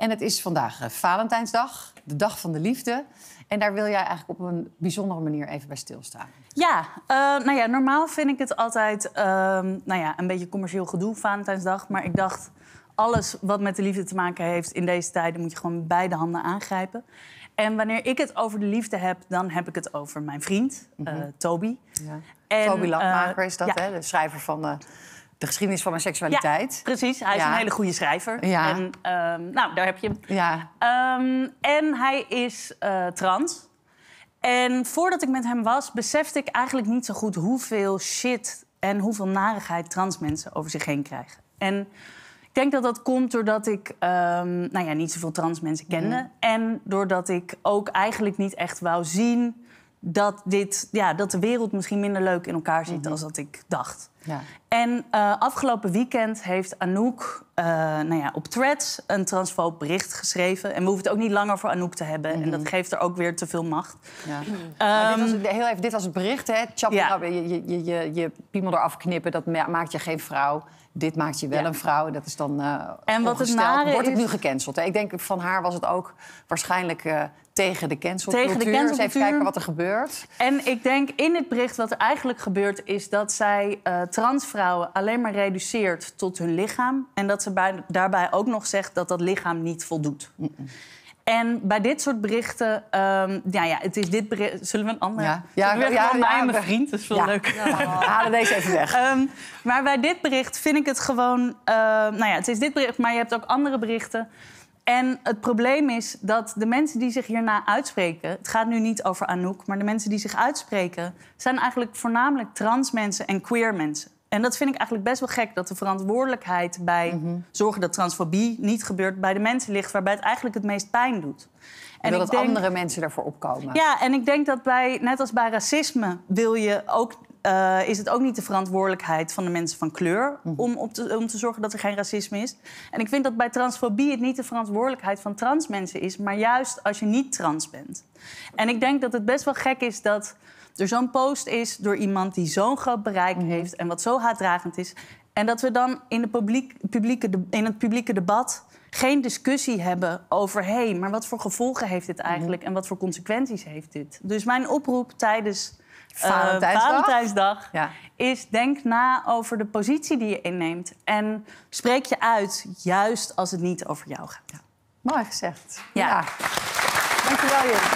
En het is vandaag eh, Valentijnsdag, de dag van de liefde. En daar wil jij eigenlijk op een bijzondere manier even bij stilstaan. Ja, eh, nou ja, normaal vind ik het altijd ehm, nou ja, een beetje commercieel gedoe, Valentijnsdag. Maar ik dacht, alles wat met de liefde te maken heeft in deze tijden... moet je gewoon beide handen aangrijpen. En wanneer ik het over de liefde heb, dan heb ik het over mijn vriend, mhm. eh, Toby. Ja. Toby Lakmaker is dat, hè? De schrijver van de geschiedenis van mijn seksualiteit. precies, hij is een hele goede schrijver. Ja. En, ehm, nou, daar heb je hem. Ja. Ehm, en hij is eh, trans. En voordat ik met hem was, besefte ik eigenlijk niet zo goed hoeveel shit en hoeveel narigheid trans mensen over zich heen krijgen. En ik denk dat dat komt doordat ik ehm, nou ja, niet zoveel trans mensen mhm. kende. En doordat ik ook eigenlijk niet echt wou zien dat, dit, ja, dat de wereld misschien minder leuk in elkaar zit dan mhm. dat ik dacht. Ja. En eh, afgelopen weekend heeft Anouk eh, nou ja, op Threads een transfoop bericht geschreven. En we hoeven het ook niet langer voor Anouk te hebben. En dat mhm. geeft er ook weer te veel macht. Ja. dit, ehm, was, heel even, dit was het bericht, hè? Chap, ja. Nou, je, je, je, je piemel eraf knippen, dat maakt je geen vrouw. Dit maakt je wel een vrouw. Dat is dan eh, en wat het nare Wordt het nu gecanceld? Hè? Ik denk, van haar was het ook waarschijnlijk tegen de cancelcultuur. Tegen de cancelcultuur. even kijken wat er gebeurt. En ik denk, in het bericht wat er eigenlijk gebeurt... is dat zij transvrouwen alleen maar reduceert tot hun lichaam. En dat ze daarbij ook nog zegt dat dat lichaam niet voldoet. En bij dit soort berichten, um, nou ja, het is dit bericht. Zullen we een ander? Ja, ja, ja, ja mijn vriend, dat is wel ja. leuk. Ja, deze even weg. Ehm, maar bij dit bericht vind ik het gewoon, ehm, nou ja, het is dit bericht, maar je hebt ook andere berichten. En het probleem is dat de mensen die zich hierna uitspreken, het gaat nu niet over Anouk, maar de mensen die zich uitspreken, zijn eigenlijk voornamelijk trans mensen en queer mensen. En dat vind ik eigenlijk best wel gek, dat de verantwoordelijkheid bij mhm. zorgen dat transfobie niet gebeurt bij de mensen ligt waarbij het eigenlijk het meest pijn doet. En dat andere mensen daarvoor opkomen. Ja, en ik denk dat bij, net als bij racisme, wil je ook eh, is het ook niet de verantwoordelijkheid van de mensen van kleur mhm. om, te, om te zorgen dat er geen racisme is. En ik vind dat bij transfobie het niet de verantwoordelijkheid van trans mensen is, maar juist als je niet trans bent. En ik denk dat het best wel gek is dat er zo'n post is door iemand die zo'n groot bereik mhm. heeft en wat zo haatdragend is. En dat we dan in, de publiek, publieke, in het publieke debat geen discussie hebben over... hé, maar wat voor gevolgen heeft dit eigenlijk... Mhm. en wat voor consequenties heeft dit? Dus mijn oproep tijdens eh, Valentijnsdag, uh, is denk na over de positie die je inneemt. En spreek je uit, juist als het niet over jou gaat. Mooi gezegd. Ja. ja. Dankjewel, jullie.